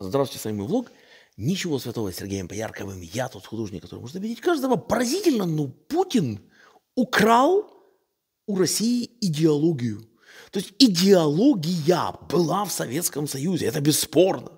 Здравствуйте, с вами Влог. Ничего святого с Сергеем Поярковым. Я тот художник, который может обидеть каждого. Поразительно, но Путин украл у России идеологию. То есть идеология была в Советском Союзе, это бесспорно.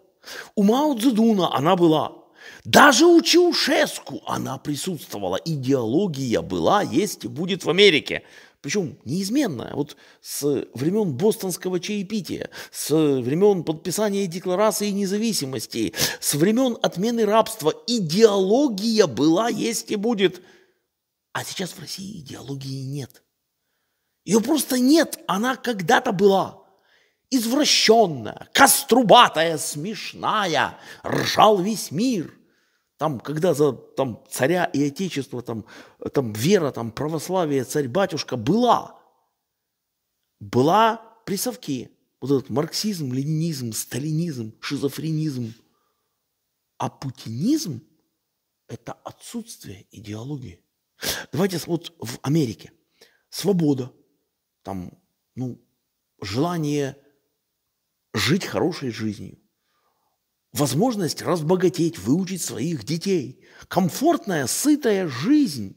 У Мао Цзэдуна она была. Даже у Чаушеску она присутствовала. Идеология была, есть и будет в Америке. Причем неизменно, вот с времен бостонского чаепития, с времен подписания Декларации независимости, с времен отмены рабства идеология была, есть и будет. А сейчас в России идеологии нет. Ее просто нет, она когда-то была извращенная, кострубатая, смешная, ржал весь мир. Там, когда за там, царя и отечество, там, там вера, там, православие, царь-батюшка была. Была при совке. Вот этот марксизм, ленинизм, сталинизм, шизофренизм. А путинизм – это отсутствие идеологии. Давайте вот в Америке. Свобода, там, ну, желание жить хорошей жизнью – возможность разбогатеть, выучить своих детей, комфортная, сытая жизнь.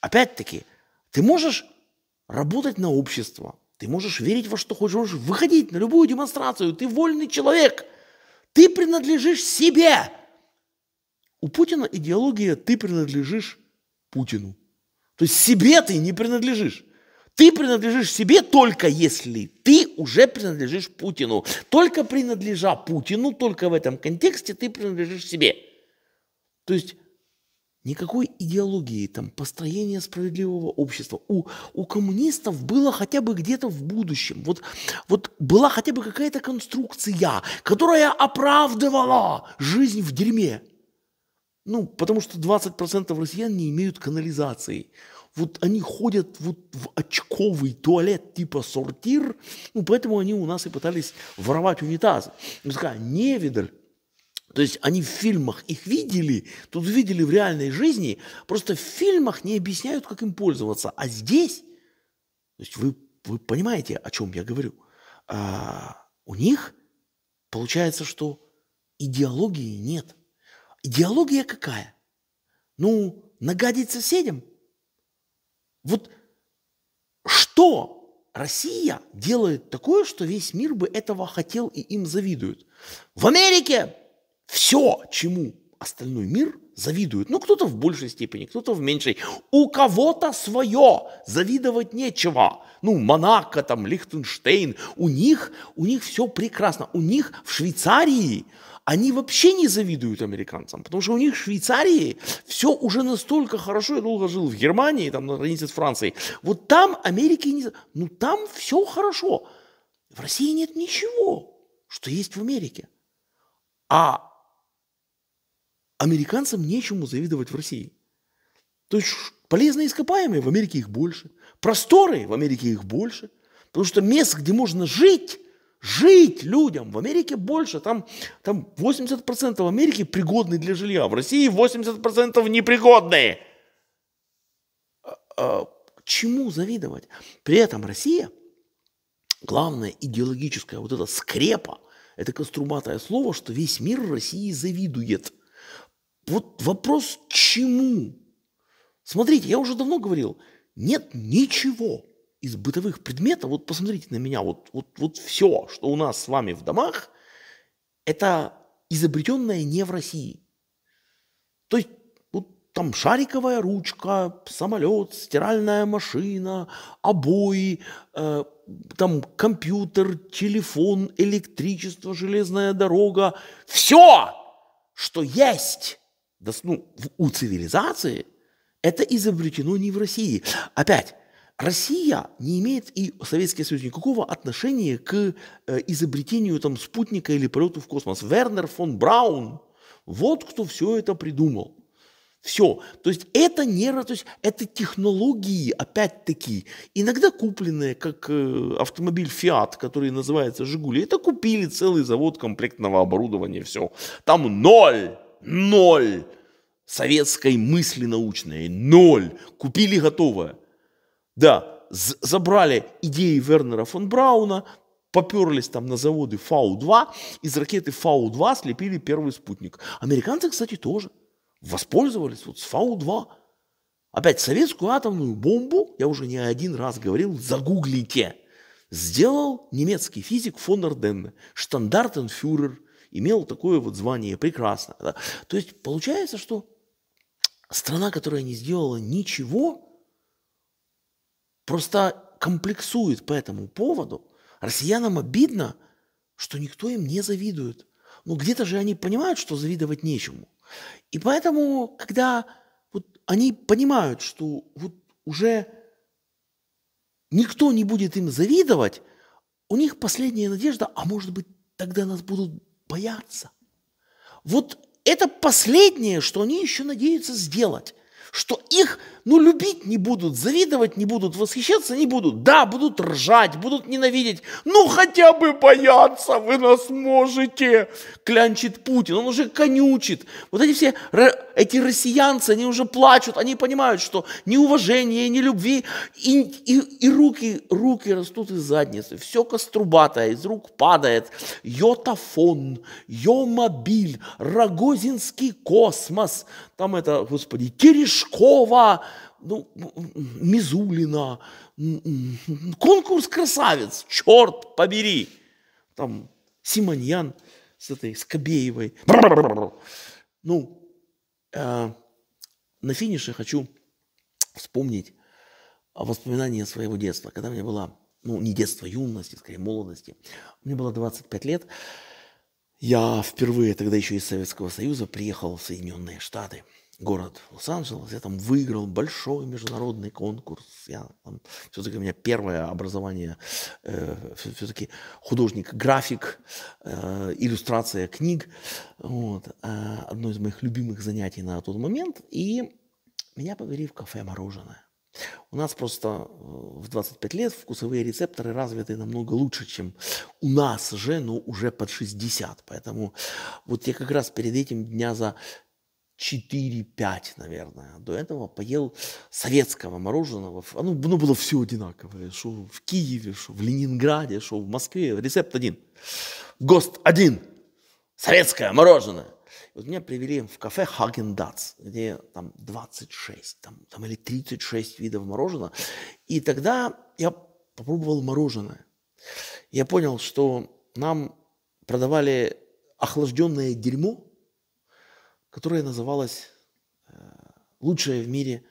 Опять-таки, ты можешь работать на общество, ты можешь верить во что хочешь, можешь выходить на любую демонстрацию, ты вольный человек, ты принадлежишь себе. У Путина идеология «ты принадлежишь Путину». То есть себе ты не принадлежишь. Ты принадлежишь себе только если ты уже принадлежишь Путину. Только принадлежа Путину, только в этом контексте ты принадлежишь себе. То есть никакой идеологии, там, построения справедливого общества. У, у коммунистов было хотя бы где-то в будущем, вот, вот была хотя бы какая-то конструкция, которая оправдывала жизнь в дерьме. Ну, потому что 20% россиян не имеют канализации вот они ходят вот в очковый туалет типа сортир, ну, поэтому они у нас и пытались воровать унитазы. Ну, такая невидаль. То есть они в фильмах их видели, тут видели в реальной жизни, просто в фильмах не объясняют, как им пользоваться. А здесь, то есть вы, вы понимаете, о чем я говорю, а, у них получается, что идеологии нет. Идеология какая? Ну, нагадить соседям – вот что Россия делает такое, что весь мир бы этого хотел и им завидует? В Америке все, чему остальной мир завидует. Ну, кто-то в большей степени, кто-то в меньшей. У кого-то свое, завидовать нечего. Ну, Монако, там, Лихтенштейн, у них, у них все прекрасно. У них в Швейцарии они вообще не завидуют американцам, потому что у них в Швейцарии все уже настолько хорошо. Я долго жил в Германии, там на границе с Францией. Вот там Америки не... Ну там все хорошо. В России нет ничего, что есть в Америке. А американцам нечему завидовать в России. То есть полезные ископаемые в Америке их больше. Просторы в Америке их больше. Потому что мест, где можно жить, жить людям. В Америке больше, там, там 80% Америки пригодны для жилья, в России 80% непригодные. А, а чему завидовать? При этом Россия, главная идеологическая вот эта скрепа, это конструматое слово, что весь мир России завидует. Вот вопрос чему? Смотрите, я уже давно говорил, нет ничего из бытовых предметов, вот посмотрите на меня, вот, вот, вот все, что у нас с вами в домах, это изобретенное не в России. То есть вот там шариковая ручка, самолет, стиральная машина, обои, э, там компьютер, телефон, электричество, железная дорога. Все, что есть да, ну, у цивилизации, это изобретено не в России. Опять, Россия не имеет и Советский Союз никакого отношения к э, изобретению там спутника или полету в космос. Вернер фон Браун, вот кто все это придумал. Все. То есть это не, то есть это технологии, опять-таки, иногда купленные, как э, автомобиль Fiat, который называется Жигули, это купили целый завод комплектного оборудования, все. Там ноль, ноль советской мысли научной, ноль. Купили готовое. Да, забрали идеи Вернера фон Брауна, поперлись там на заводы Фау-2, из ракеты Фау-2 слепили первый спутник. Американцы, кстати, тоже воспользовались вот с Фау-2. Опять советскую атомную бомбу, я уже не один раз говорил, загуглите, сделал немецкий физик фон Орденне, штандартенфюрер, имел такое вот звание, прекрасно. Да? То есть получается, что страна, которая не сделала ничего, просто комплексует по этому поводу. Россиянам обидно, что никто им не завидует. Ну, где-то же они понимают, что завидовать нечему. И поэтому, когда вот они понимают, что вот уже никто не будет им завидовать, у них последняя надежда, а может быть, тогда нас будут бояться. Вот это последнее, что они еще надеются сделать что их, ну, любить не будут, завидовать не будут, восхищаться не будут. Да, будут ржать, будут ненавидеть. Ну, хотя бы бояться вы нас можете, клянчит Путин. Он уже конючит. Вот эти все, эти россиянцы, они уже плачут, они понимают, что ни уважения, ни любви, и, и, и руки, руки растут из задницы. Все кострубатое, из рук падает. Йотафон, Йомобиль, Рогозинский космос – там это, господи, Терешкова, ну, Мизулина, конкурс красавец, черт побери, там Симоньян с этой Скобеевой. Ну, э, на финише хочу вспомнить воспоминания своего детства, когда мне было, ну, не детство, юности, скорее, молодости. Мне было 25 лет, я впервые тогда еще из Советского Союза приехал в Соединенные Штаты, город Лос-Анджелес. Я там выиграл большой международный конкурс. Я там, все-таки у меня первое образование, э, все-таки художник, график, э, иллюстрация книг. Вот, э, одно из моих любимых занятий на тот момент. И меня повели в кафе мороженое. У нас просто э, в 25 лет вкусовые рецепторы развиты намного лучше, чем у нас же, но уже под 60. Поэтому вот я как раз перед этим дня за 4-5, наверное. До этого поел советского мороженого. Оно, ну, оно ну, было все одинаковое. Что в Киеве, что в Ленинграде, что в Москве. Рецепт один. ГОСТ один. Советское мороженое. Вот меня привели в кафе хаген где там 26 там, там, или 36 видов мороженого. И тогда я попробовал мороженое. Я понял, что нам продавали охлажденное дерьмо, которое называлось э, «Лучшее в мире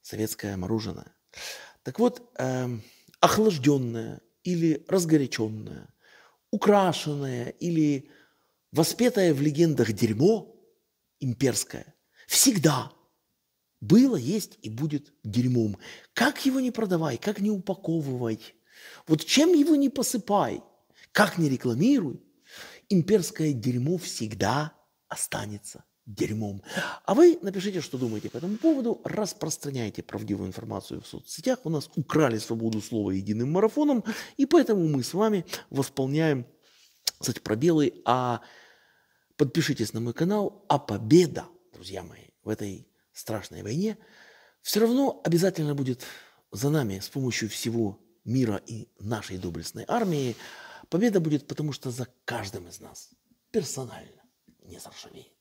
советское мороженое». Так вот, э, охлажденное или разгоряченное, украшенное или воспетое в легендах дерьмо имперское всегда было, есть и будет дерьмом. Как его не продавай, как не упаковывай, вот чем его не посыпай, как не рекламируй, имперское дерьмо всегда останется дерьмом. А вы напишите, что думаете по этому поводу, распространяйте правдивую информацию в соцсетях. У нас украли свободу слова единым марафоном, и поэтому мы с вами восполняем, кстати, пробелы, а подпишитесь на мой канал, а победа, друзья мои, в этой страшной войне все равно обязательно будет за нами с помощью всего мира и нашей доблестной армии. Победа будет, потому что за каждым из нас персонально не заржавеет.